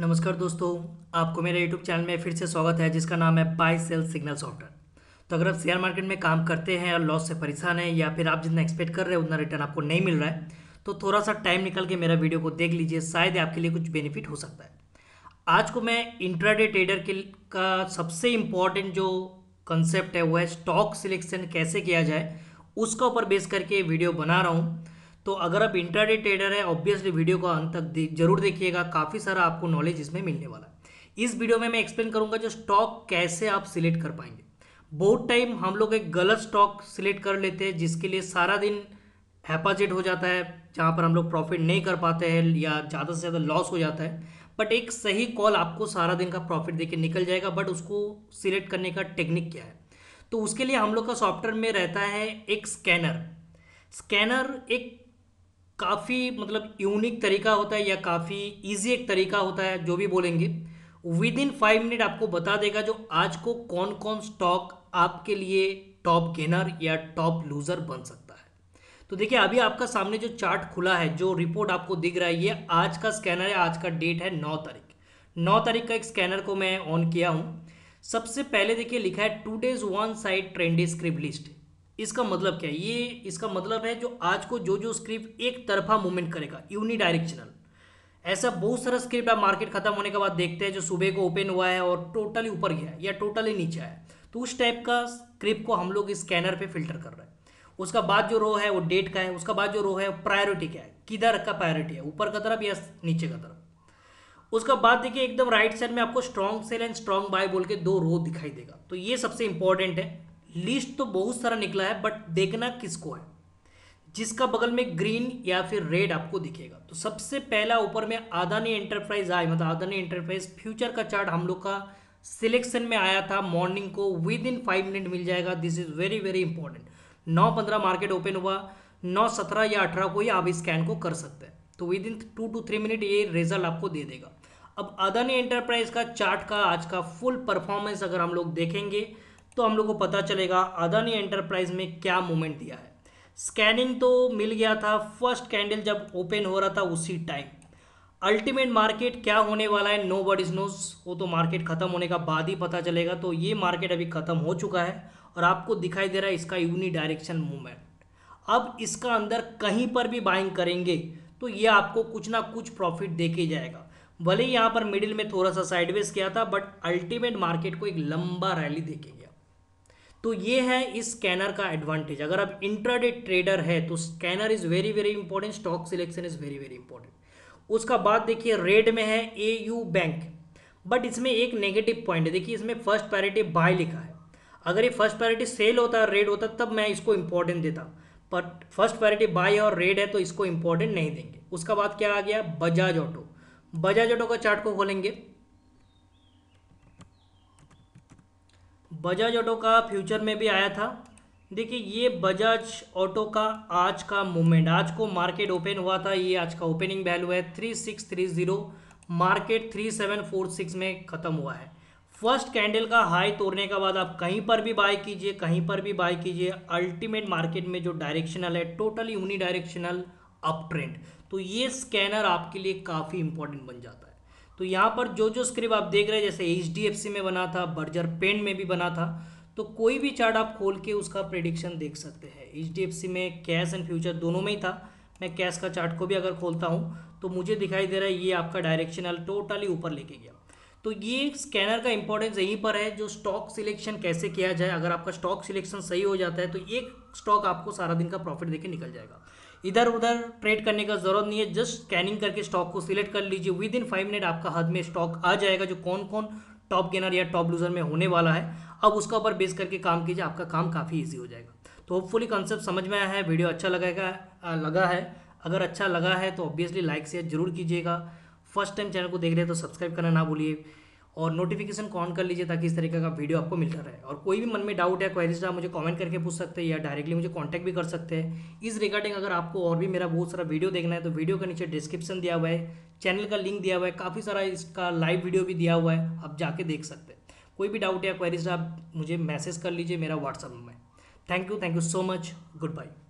नमस्कार दोस्तों आपको मेरे यूट्यूब चैनल में फिर से स्वागत है जिसका नाम है बाई सेल सिग्नल सॉफ्टवेयर तो अगर आप शेयर मार्केट में काम करते हैं और लॉस से परेशान हैं या फिर आप जितना एक्सपेक्ट कर रहे हैं उतना रिटर्न आपको नहीं मिल रहा है तो थोड़ा सा टाइम निकल के मेरा वीडियो को देख लीजिए शायद आपके लिए कुछ बेनिफिट हो सकता है आज को मैं इंट्राडे ट्रेडर के का सबसे इम्पॉर्टेंट जो कंसेप्ट है वो है स्टॉक सिलेक्शन कैसे किया जाए उसका ऊपर बेस करके वीडियो बना रहा हूँ तो अगर आप इंटरडेट ट्रेडर है ऑब्वियसली वीडियो को अंत तक जरूर देखिएगा काफ़ी सारा आपको नॉलेज इसमें मिलने वाला है इस वीडियो में मैं एक्सप्लेन करूंगा जो स्टॉक कैसे आप सिलेक्ट कर पाएंगे बहुत टाइम हम लोग एक गलत स्टॉक सिलेक्ट कर लेते हैं जिसके लिए सारा दिन हैपाजिट हो जाता है जहाँ पर हम लोग प्रॉफिट नहीं कर पाते हैं या ज़्यादा से ज़्यादा लॉस हो जाता है बट एक सही कॉल आपको सारा दिन का प्रॉफिट देके निकल जाएगा बट उसको सिलेक्ट करने का टेक्निक क्या है तो उसके लिए हम लोग का सॉफ्टवेयर में रहता है एक स्कैनर स्कैनर एक काफ़ी मतलब यूनिक तरीका होता है या काफ़ी इजी एक तरीका होता है जो भी बोलेंगे विद इन फाइव मिनट आपको बता देगा जो आज को कौन कौन स्टॉक आपके लिए टॉप गेनर या टॉप लूज़र बन सकता है तो देखिए अभी आपका सामने जो चार्ट खुला है जो रिपोर्ट आपको दिख रहा है ये आज का स्कैनर है आज का डेट है नौ तारीख नौ तारीख का एक स्कैनर को मैं ऑन किया हूँ सबसे पहले देखिए लिखा है two days one side trend scrip list इसका मतलब क्या है ये इसका मतलब है जो आज को जो जो स्क्रिप्ट एक तरफा मूवमेंट करेगा यूनी डायरेक्शनल ऐसा बहुत सारा स्क्रिप्ट आप मार्केट खत्म होने के बाद देखते हैं जो सुबह को ओपन हुआ है और टोटली ऊपर गया है या टोटली नीचे आया तो उस टाइप का स्क्रिप्ट को हम लोग स्कैनर पे फिल्टर कर रहे हैं उसका बाद जो रो है वो डेट का है उसका बाद जो रो है प्रायोरिटी क्या है किधर का प्रायोरिटी है ऊपर का तरफ या नीचे का तरफ उसका बाद देखिए एकदम राइट साइड में आपको strong sell and strong buy बोल के दो रो दिखाई देगा तो ये सबसे इंपॉर्टेंट है लिस्ट तो बहुत सारा निकला है बट देखना किसको है जिसका बगल में ग्रीन या फिर रेड आपको दिखेगा तो सबसे पहला ऊपर में आदानी एंटरप्राइज आए मतलब आदानी एंटरप्राइज फ्यूचर का चार्ट हम लोग का सिलेक्शन में आया था मॉर्निंग को विद इन फाइव मिनट मिल जाएगा this is very very important नौ पंद्रह मार्केट ओपन हुआ नौ सत्रह या अठारह को ही आप स्कैन को कर सकते हैं तो within two two three minute ये रिजल्ट आपको दे देगा अब अदानी एंटरप्राइज का चार्ट का आज का फुल परफॉर्मेंस अगर हम लोग देखेंगे तो हम लोग को पता चलेगा अदानी एंटरप्राइज में क्या मूवमेंट दिया है स्कैनिंग तो मिल गया था फर्स्ट कैंडल जब ओपन हो रहा था उसी टाइम अल्टीमेट मार्केट क्या होने वाला है नो इज नोज वो तो मार्केट खत्म होने का बाद ही पता चलेगा तो ये मार्केट अभी खत्म हो चुका है और आपको दिखाई दे रहा है इसका यूनी डायरेक्शन मूवमेंट अब इसका अंदर कहीं पर भी बाइंग करेंगे तो ये आपको कुछ ना कुछ प्रॉफिट देखे जाएगा भले ही यहाँ पर मिडिल में थोड़ा सा साइडवेज किया था बट अल्टीमेट मार्केट को एक लंबा रैली देखेंगे तो ये है इस स्कैनर का एडवांटेज अगर आप इंट्राडे ट्रेडर है तो scanner is very very important stock selection is very very important उसका बाद देखिए रेड में है ए यू बैंक बट इसमें एक नेगेटिव पॉइंट है देखिए इसमें फर्स्ट प्रायोरिटी बाय लिखा है अगर ये फर्स्ट प्रायोरिटी सेल होता है रेड होता तब मैं इसको इंपॉर्टेंट देता बट फर्स्ट प्रायोरिटी बाय और रेड है तो इसको इंपॉर्टेंट नहीं देंगे उसका बाद क्या आ गया बजाज ऑटो बजाज ऑटो का चार्ट को खोलेंगे बजाज ऑटो का फ्यूचर में भी आया था देखिए ये बजाज ऑटो का आज का मूवमेंट आज को मार्केट ओपन हुआ था ये आज का ओपनिंग वैल्यू है three six three zero market three seven four six में ख़त्म हुआ है फर्स्ट कैंडल का हाई तोड़ने के बाद आप कहीं पर भी बाय कीजिए कहीं पर भी बाय कीजिए अल्टीमेट मार्केट में जो डायरेक्शनल है totally unidirectional up trend तो ये स्कैनर आपके लिए काफ़ी इंपॉर्टेंट बन जाता है तो यहाँ पर जो जो स्क्रिप आप देख रहे हैं जैसे एच में बना था बर्जर पेंट में भी बना था तो कोई भी चार्ट आप खोल के उसका प्रेडिक्शन देख सकते हैं एच में कैश एंड फ्यूचर दोनों में ही था मैं कैश का चार्ट को भी अगर खोलता हूँ तो मुझे दिखाई दे रहा है ये आपका डायरेक्शनल टोटली ऊपर लेके गया तो ये स्कैनर का इंपॉर्टेंस यहीं पर है जो स्टॉक सिलेक्शन कैसे किया जाए अगर आपका स्टॉक सिलेक्शन सही हो जाता है तो एक स्टॉक आपको सारा दिन का प्रॉफिट देके निकल जाएगा इधर उधर ट्रेड करने का ज़रूरत नहीं है जस्ट स्कैनिंग करके स्टॉक को सिलेक्ट कर लीजिए विद इन फाइव मिनट आपका हाथ में स्टॉक आ जाएगा जो कौन कौन टॉप गेनर या टॉप लूजर में होने वाला है अब उसका ऊपर बेस करके काम कीजिए आपका काम काफ़ी ईजी हो जाएगा तो होपफुली कॉन्सेप्ट समझ में आया है वीडियो अच्छा लगेगा लगा है अगर अच्छा लगा है तो ऑब्वियसली लाइक शेयर जरूर कीजिएगा फर्स्ट टाइम चैनल को देख रहे हैं तो सब्सक्राइब करना ना भूलिए और नोटिफिकेशन को ऑन कर लीजिए ताकि इस तरीके का वीडियो आपको मिलता रहे और कोई भी मन में डाउट या क्वेरीज आप मुझे कमेंट करके पूछ सकते हैं या डायरेक्टली मुझे कॉन्टैक्ट भी कर सकते हैं इस रिगार्डिंग अगर आपको और भी मेरा बहुत सारा वीडियो देखना है तो वीडियो के नीचे डिस्क्रिप्शन दिया हुआ है चैनल का लिंक दिया हुआ है काफ़ी सारा इसका लाइव वीडियो भी दिया हुआ है आप जाके देख सकते हैं कोई भी डाउट या क्वेरीज आप मुझे मैसेज कर लीजिए मेरा व्हाट्सअप में thank you thank you so much good bye